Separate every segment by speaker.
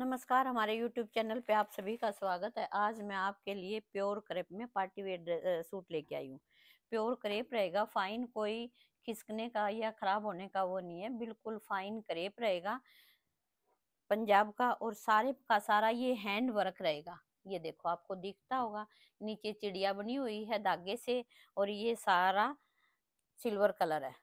Speaker 1: नमस्कार हमारे YouTube channel पे आप सभी का स्वागत है आज मैं आपके लिए प्योर करेप में पार्टी वेयर सूट लेके आई हूँ प्योर करेप रहेगा फाइन कोई खिसकने का या ख़राब होने का वो नहीं है बिल्कुल फाइन क्रेप रहेगा पंजाब का और सारे का सारा ये हैंड वर्क रहेगा ये देखो आपको दिखता होगा नीचे चिड़िया बनी हुई है धागे से और ये सारा सिल्वर कलर है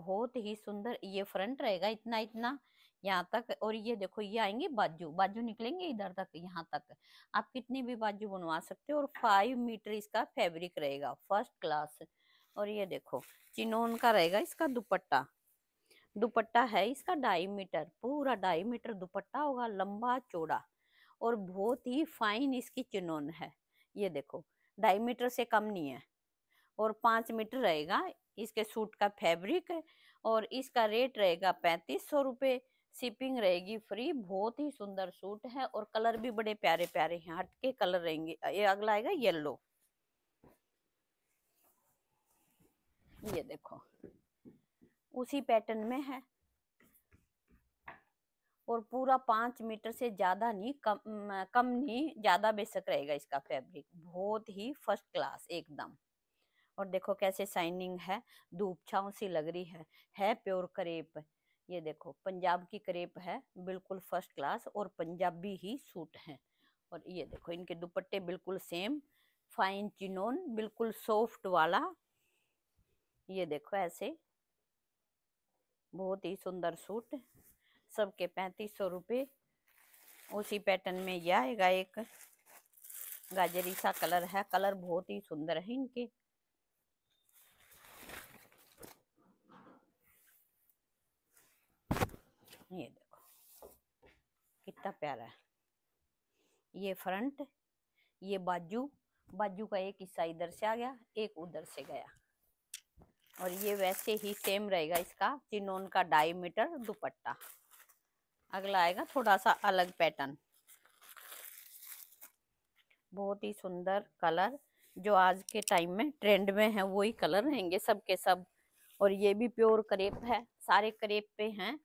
Speaker 1: बहुत ही सुंदर ये फ्रंट रहेगा इतना इतना यहाँ तक और ये देखो ये आएंगे बाजू बाजू निकलेंगे इधर तक यहाँ तक आप कितनी भी बाजू बनवा सकते हो और फाइव मीटर इसका फैब्रिक रहेगा फर्स्ट क्लास और ये देखो चिनोन का रहेगा इसका दुपट्टा दुपट्टा है इसका ढाई मीटर पूरा ढाई मीटर दुपट्टा होगा लंबा चौड़ा और बहुत ही फाइन इसकी चिनोन है ये देखो ढाई मीटर से कम नहीं है और पाँच मीटर रहेगा इसके सूट का फैब्रिक और इसका रेट रहेगा पैंतीस सौ रुपये शिपिंग रहेगी फ्री बहुत ही सुंदर सूट है और कलर भी बड़े प्यारे प्यारे हैं हटके कलर रहेंगे ये अगला आएगा येलो ये देखो उसी पैटर्न में है और पूरा पांच मीटर से ज़्यादा नहीं कम कम नहीं ज़्यादा बेसक रहेगा इसका फैब्रिक बहुत ही फर्स्ट क्लास एकदम और देखो कैसे साइनिंग है धूप छाव सी लग रही है है प्योर करेप ये देखो पंजाब की करेप है बिल्कुल फर्स्ट क्लास और पंजाबी ही सूट है और ये देखो इनके दुपट्टे बिल्कुल सेम फाइन चिनोन बिल्कुल सॉफ्ट वाला ये देखो ऐसे बहुत ही सुंदर सूट सबके पैंतीस सौ रुपये उसी पैटर्न में यह आएगा एक गाजरी सा कलर है कलर बहुत ही सुंदर है इनके ये देखो कितना प्यारा है ये फ्रंट ये बाजू बाजू का एक हिस्सा इधर से आ गया एक उधर से गया और ये वैसे ही सेम रहेगा इसका चिनोन का डायमीटर दुपट्टा अगला आएगा थोड़ा सा अलग पैटर्न बहुत ही सुंदर कलर जो आज के टाइम में ट्रेंड में है वही कलर रहेंगे सब के सब और ये भी प्योर करेप है सारे करेप पे हैं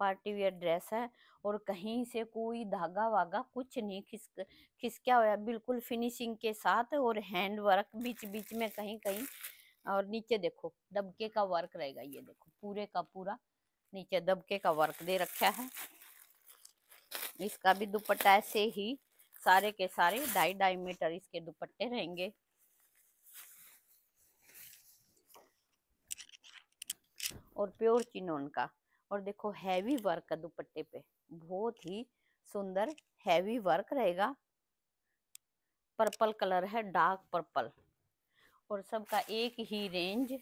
Speaker 1: पार्टी वेयर ड्रेस है और कहीं से कोई धागा वागा कुछ नहीं खिसक खिसका हुआ बिल्कुल फिनिशिंग के साथ और हैंड वर्क बीच बीच में कहीं कहीं और नीचे देखो दबके का वर्क रहेगा ये देखो पूरे का पूरा नीचे दबके का वर्क दे रखा है इसका भी दुपट्टा ऐसे ही सारे के सारे ढाई ढाई मीटर इसके दुपट्टे रहेंगे और प्योर चिनोन का और देखो हैवी वर्क है दुपट्टे पे बहुत ही सुंदर हैवी वर्क रहेगा पर्पल कलर है डार्क पर्पल और सबका एक ही रेंज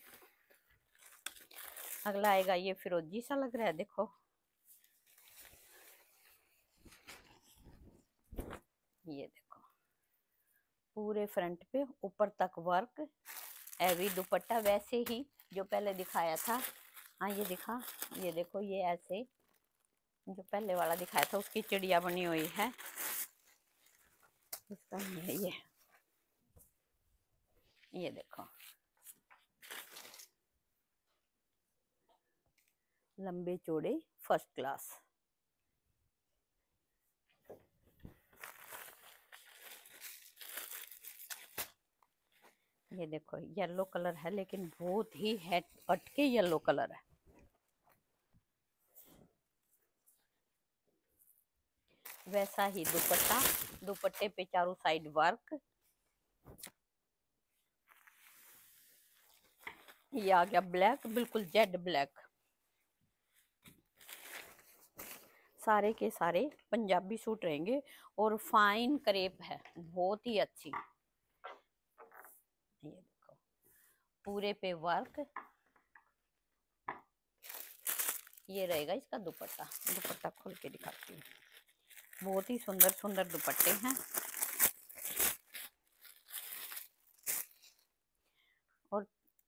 Speaker 1: अगला आएगा ये फिरोजी सा लग रहा है देखो ये देखो पूरे फ्रंट पे ऊपर तक वर्क एवी दुपट्टा वैसे ही जो पहले दिखाया था हाँ ये दिखा ये देखो ये ऐसे जो पहले वाला दिखाया था उसकी चिड़िया बनी हुई है इसका ये ये ये देखो लंबे चौड़े फर्स्ट क्लास ये देखो येलो कलर है लेकिन बहुत ही है अटके येलो कलर है वैसा ही दुपट्टा दुपट्टे पे चारों साइड वर्क ये आ गया ब्लैक बिल्कुल जेड ब्लैक सारे के सारे पंजाबी सूट रहेंगे और फाइन करेप है बहुत ही अच्छी ये देखो पूरे पे वर्क ये रहेगा इसका दुपट्टा दुपट्टा खोल के दिखाती हूँ बहुत ही सुंदर सुंदर दुपट्टे हैं और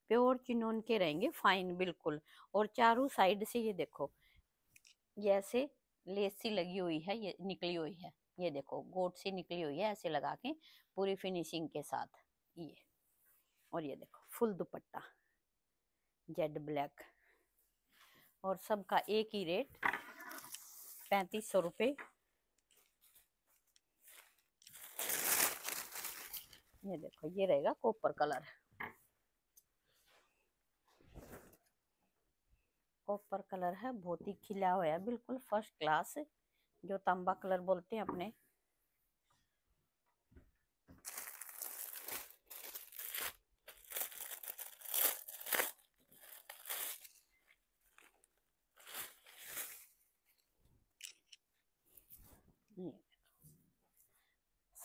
Speaker 1: प्योर चिनून के रहेंगे फाइन बिल्कुल और चारों साइड से ये देखो ये ऐसे लेस सी लगी हुई है ये निकली हुई है ये देखो गोट सी निकली हुई है ऐसे लगा के पूरी फिनिशिंग के साथ ये और ये देखो फुल दुपट्टा जेड ब्लैक और सबका एक ही रेट पैंतीस सौ रुपये ये देखो ये रहेगा कॉपर कलर कॉपर कलर है बहुत ही खिला हुआ है बिल्कुल फर्स्ट क्लास जो तांबा कलर बोलते हैं अपने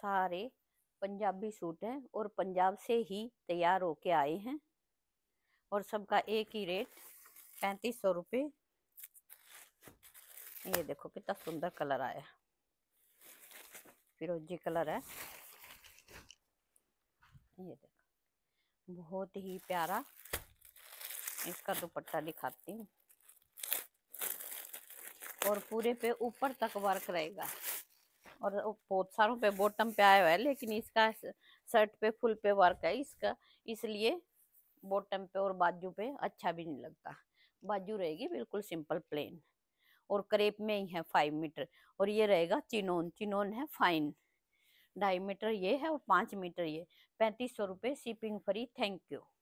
Speaker 1: सारे पंजाबी सूट हैं और पंजाब से ही तैयार होके आए हैं और सबका एक ही रेट पैंतीस सौ रुपये ये देखो कितना सुंदर कलर आया फिरोजी कलर है ये देखो बहुत ही प्यारा इसका दुपट्टा दिखाती हूँ और पूरे पे ऊपर तक वर्क रहेगा और बहुत सारों पे बॉटम पे आया हुआ है लेकिन इसका शर्ट पे फुल पे वर्क है इसका इसलिए बॉटम पे और बाजू पे अच्छा भी नहीं लगता बाजू रहेगी बिल्कुल सिंपल प्लेन और करेप में ही है फाइव मीटर और ये रहेगा चिनोन चिनोन है फाइन ढाई मीटर ये है और पाँच मीटर ये पैंतीस सौ रुपये शिपिंग फ्री थैंक यू